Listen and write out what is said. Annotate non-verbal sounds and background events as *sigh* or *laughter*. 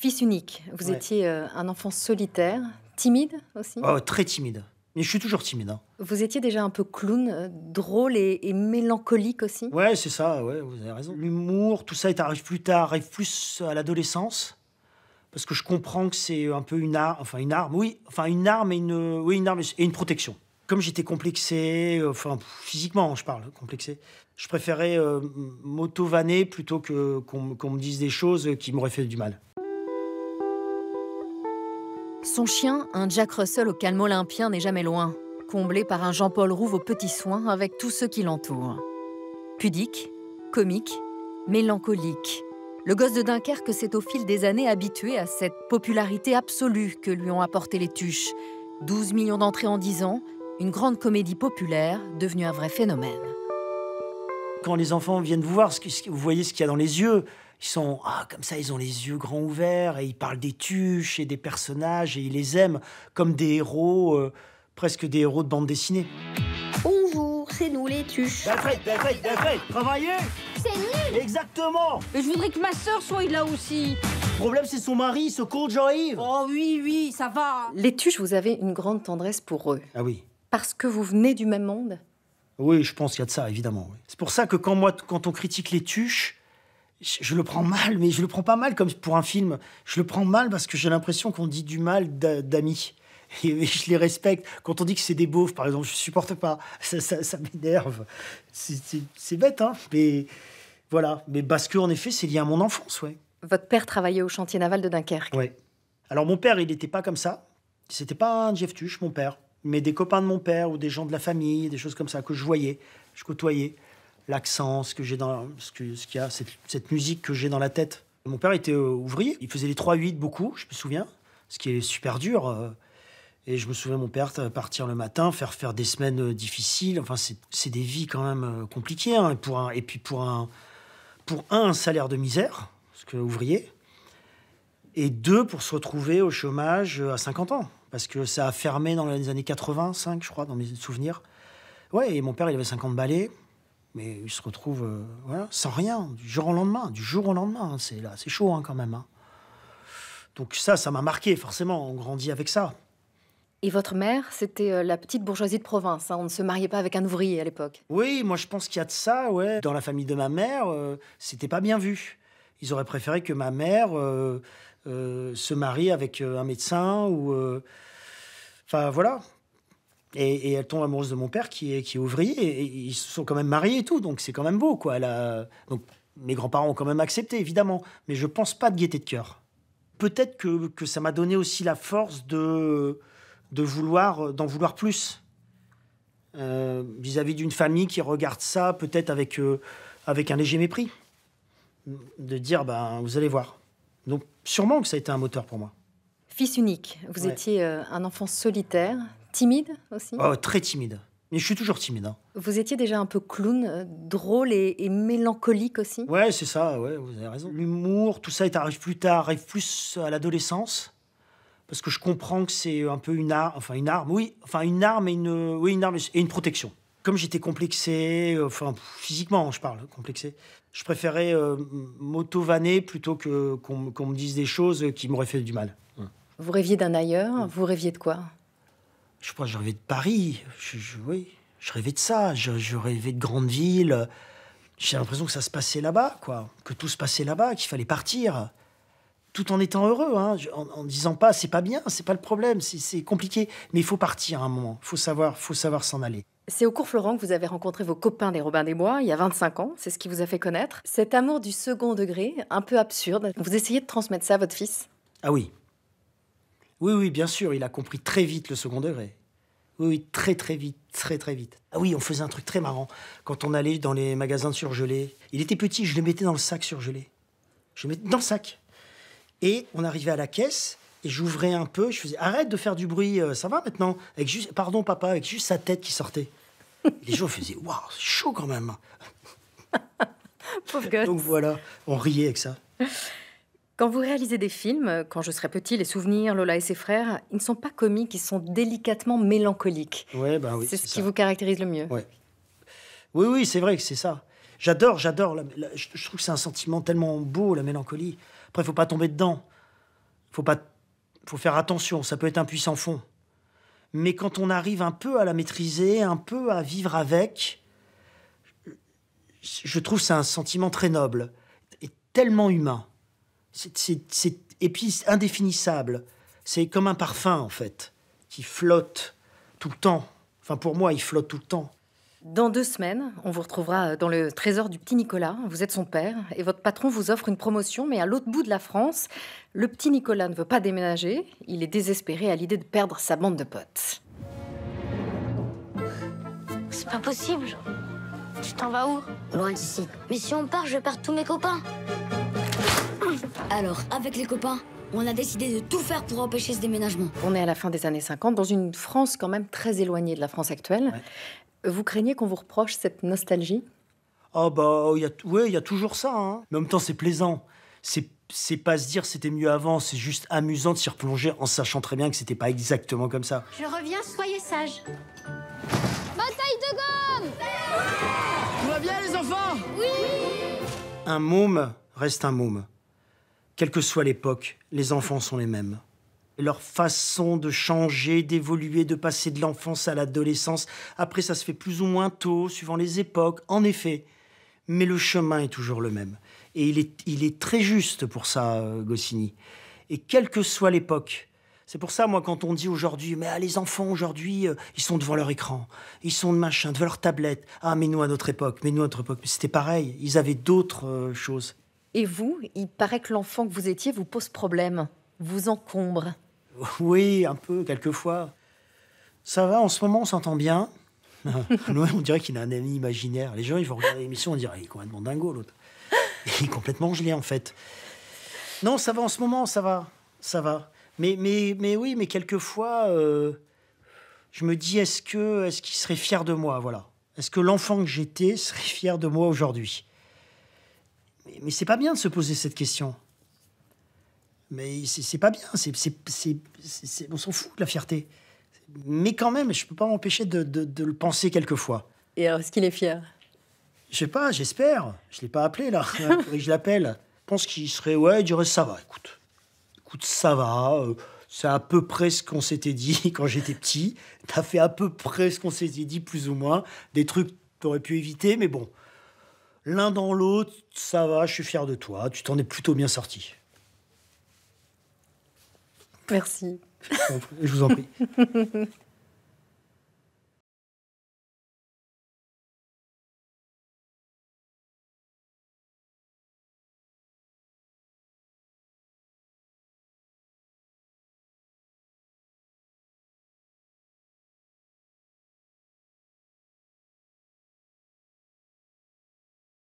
Fils unique, vous étiez euh, un enfant solitaire, timide aussi oh, Très timide. Mais je suis toujours timide. Hein. Vous étiez déjà un peu clown, euh, drôle et, mélancolique aussi Ouais, c'est ça, ouais, vous avez raison. L'humour, tout ça, arrive plus tard, arrive plus à l'adolescence. Parce que je comprends que c'est un peu une arme, enfin une arme, oui, enfin une arme et une, oui, une arme et une protection. Comme j'étais complexé, enfin physiquement, je parle, complexé, je préférais euh, mauto plutôt que qu'on me dise des choses qui m'auraient fait du mal. Son chien, un Jack Russell au calme olympien, n'est jamais loin, comblé par un Jean-Paul Rouve aux petits soins avec tous ceux qui l'entourent. Pudique, comique, mélancolique. Le gosse de Dunkerque s'est au fil des années habitué à cette popularité absolue que lui ont apporté les tuches. 12 millions d'entrées en 10 ans, une grande comédie populaire devenue un vrai phénomène. Quand les enfants viennent vous voir, vous voyez ce qu'il y a dans les yeux ils sont ah, comme ça, ils ont les yeux grands ouverts et ils parlent des tuches et des personnages et ils les aiment comme des héros, euh, presque des héros de bande dessinée. Bonjour, c'est nous les tuches. Ben ben travaillez C'est nul Exactement Et je voudrais que ma sœur soit là aussi le problème, c'est son mari, ce con Jean-Yves. Oh oui, oui, ça va. Les tuches, vous avez une grande tendresse pour eux. Ah oui. Parce que vous venez du même monde Oui, je pense qu'il y a de ça, évidemment. C'est pour ça que quand, moi, quand on critique les tuches, je le prends mal, mais je le prends pas mal comme pour un film. Je le prends mal parce que j'ai l'impression qu'on dit du mal d'amis. Et je les respecte. Quand on dit que c'est des beaufs, par exemple, je supporte pas. Ça, ça, m'énerve. C'est bête, hein. Mais voilà. Mais parce que, en effet, c'est lié à mon enfance, ouais. Votre père travaillait au chantier naval de Dunkerque. Ouais. Alors, mon père, il n'était pas comme ça. C'était pas un Jeff Tuch, mon père. Mais des copains de mon père ou des gens de la famille, des choses comme ça que je voyais, je côtoyais l'accent, ce que j'ai dans ce ce qu'il y a, cette, musique que j'ai dans la tête. Mon père était euh, ouvrier, il faisait les 3-8 beaucoup, je me souviens, ce qui est super dur. Euh. Et je me souviens mon père euh, partir le matin, faire faire des semaines difficiles. Enfin, c'est des vies quand même compliquées. Hein. pour un, et puis pour un, pour un, salaire de misère, parce que ouvrier, et deux, pour se retrouver au chômage à 50 ans. Parce que ça a fermé dans les années 85, je crois, dans mes souvenirs. Ouais, et mon père, il avait 50 balais mais ils se retrouve euh, sans rien, du jour au lendemain, du jour au lendemain. Hein, c'est là, c'est chaud hein, quand même. Hein. Donc ça, ça m'a marqué forcément. On grandit avec ça. Et votre mère, c'était euh, la petite bourgeoisie de province. On ne se mariait pas avec un ouvrier à l'époque. Oui, moi je pense qu'il y a de ça. Ouais. Dans la famille de ma mère, euh, c'était pas bien vu. Ils auraient préféré que ma mère se marie avec un médecin ou. Enfin voilà. Et, elle tombe amoureuse de mon père qui est, qui ouvrier. Et, ils se sont quand même mariés et tout. Donc c'est quand même beau, quoi. Elle a... Donc mes grands-parents ont quand même accepté, évidemment. Mais je pense pas de gaieté de cœur. Peut-être que, ça m'a donné aussi la force de, de vouloir, d'en vouloir plus. Euh, vis-à-vis d'une famille qui regarde ça peut-être avec, euh, avec un léger mépris. De dire, ben, vous allez voir. Donc sûrement que ça a été un moteur pour moi. Fils unique, vous étiez euh, un enfant solitaire Timide aussi oh, Très timide. Mais je suis toujours timide. Hein. Vous étiez déjà un peu clown, euh, drôle et, mélancolique aussi Ouais, c'est ça, ouais, vous avez raison. L'humour, tout ça, arrive plus tard, arrive plus à l'adolescence. Parce que je comprends que c'est un peu une arme, enfin une arme, oui, enfin une arme et une, oui, une, arme et une protection. Comme j'étais complexé, enfin physiquement, je parle, complexé, je préférais euh, plutôt que qu'on me dise des choses qui m'auraient fait du mal. Vous rêviez d'un ailleurs, vous rêviez de quoi je crois que je rêvais de Paris. Je, oui, je rêvais de ça. Je, rêvais de grandes villes. J'ai l'impression que ça se passait là-bas, quoi. Que tout se passait là-bas, qu'il fallait partir. Tout en étant heureux, hein. en, ne disant pas c'est pas bien, c'est pas le problème, c'est compliqué. Mais il faut partir à un moment. Il faut savoir faut savoir s'en aller. C'est au cours Florent que vous avez rencontré vos copains des Robins des Bois il y a 25 ans. C'est ce qui vous a fait connaître. Cet amour du second degré, un peu absurde, vous essayez de transmettre ça à votre fils Ah oui, oui, oui, bien sûr, il a compris très vite le second degré. Oui, très très vite, très très vite. Ah oui, on faisait un truc très marrant. Quand on allait dans les magasins de surgelés, il était petit, je le mettais dans le sac surgelé. Je le mettais dans le sac. Et on arrivait à la caisse, et j'ouvrais un peu, je faisais arrête de faire du bruit, euh, ça va maintenant avec juste, Pardon papa, avec juste sa tête qui sortait. Les gens faisaient waouh, c'est chaud quand même. Pauvre gosse. Donc voilà, on riait avec ça. Quand vous réalisez des films, euh, quand je serai petit, les souvenirs, Lola et ses frères, ils ne sont pas comiques, ils sont délicatement mélancoliques. Bah c'est ce qui vous caractérise le mieux. Oui, oui, c'est vrai que c'est ça. J'adore, j'adore. je, trouve que c'est un sentiment tellement beau, la mélancolie. Après, il faut pas tomber dedans. Faut pas, faut faire attention. Ça peut être un puissant fond. Mais quand on arrive un peu à la maîtriser, un peu à vivre avec, je trouve c'est un sentiment très noble et tellement humain c'est épice indéfinissable. C'est comme un parfum, en fait, qui flotte tout le temps. Enfin, pour moi, il flotte tout le temps. Dans deux semaines, on vous retrouvera euh, dans le trésor du petit Nicolas. Vous êtes son père et votre patron vous offre une promotion, mais à l'autre bout de la France, le petit Nicolas ne veut pas déménager. Il est désespéré à l'idée de perdre sa bande de potes. C'est pas possible. Tu t'en vas où Loin d'ici. Mais si on part, je perds tous mes copains. Alors, avec les copains, on a décidé de tout faire pour empêcher ce déménagement. On est à la fin des années 50, dans une France quand même très éloignée de la France actuelle. Vous craignez qu'on vous reproche cette nostalgie Ah bah, oh, ouais, il y a toujours ça. Hein. Mais en même temps, c'est plaisant. C'est c'est pas se dire c'était mieux avant, c'est juste amusant de s'y replonger en sachant très bien que c'était pas exactement comme ça. Je reviens, soyez sages. Bataille de gomme Tout va bien les enfants Oui Un môme reste un môme. Quelle que soit l'époque, les enfants sont les mêmes. leur façon de changer, d'évoluer, de passer de l'enfance à l'adolescence, après ça se fait plus ou moins tôt, suivant les époques, en effet. Mais le chemin est toujours le même. Et il est, il est très juste pour ça, euh, Goscinny. Et quelle que soit l'époque, c'est pour ça, moi, quand on dit aujourd'hui, mais ah, les enfants aujourd'hui, euh, ils sont devant leur écran, ils sont de machin, devant leur tablette. Ah, mais nous à notre époque, mais nous notre époque, c'était pareil. Ils avaient d'autres euh, choses. Et vous, il paraît que l'enfant que vous étiez vous pose problème, vous encombre. Oui, un peu, quelquefois. Ça va, en ce moment, on s'entend bien. *laughs* on dirait qu'il a un ami imaginaire. Les gens, ils vont regarder l'émission, on dirait, qu'il est complètement dingo, l'autre. *laughs* Il est complètement gelé, en fait. Non, ça va en ce moment, ça va. Ça va. Mais, mais, oui, mais quelquefois, euh, je me dis, est-ce que est-ce qu'il serait fier de moi Voilà. Est-ce que l'enfant que j'étais serait fier de moi aujourd'hui mais, c'est pas bien de se poser cette question. Mais c'est pas bien, c'est, on s'en fout de la fierté. Mais quand même, je peux pas m'empêcher de, le penser quelquefois. Et alors, est-ce qu'il est fier Je sais pas, j'espère. Je l'ai pas appelé là, je l'appelle. Je pense qu'il serait, ouais, il dirait ça va, écoute. Écoute, ça va. Euh, c'est à peu près ce qu'on s'était dit *laughs* quand j'étais petit. T'as fait à peu près ce qu'on s'était dit, plus ou moins. Des trucs t'aurais pu éviter, mais bon, L'un dans l'autre, ça va, je suis fier de toi. Tu t'en es plutôt bien sorti. Merci. Je vous en prie. *laughs*